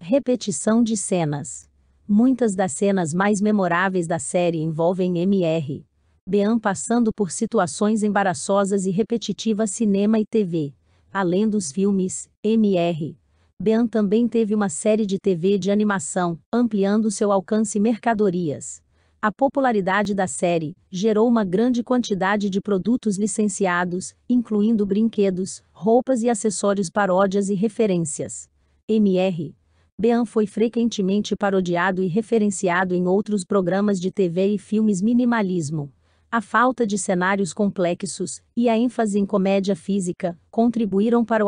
Repetição de cenas. Muitas das cenas mais memoráveis da série envolvem MR. Bean passando por situações embaraçosas e repetitivas cinema e TV. Além dos filmes, MR. Bean também teve uma série de TV de animação, ampliando seu alcance e mercadorias. A popularidade da série gerou uma grande quantidade de produtos licenciados, incluindo brinquedos, roupas e acessórios paródias e referências. MR Bean foi frequentemente parodiado e referenciado em outros programas de TV e filmes minimalismo. A falta de cenários complexos e a ênfase em comédia física contribuíram para o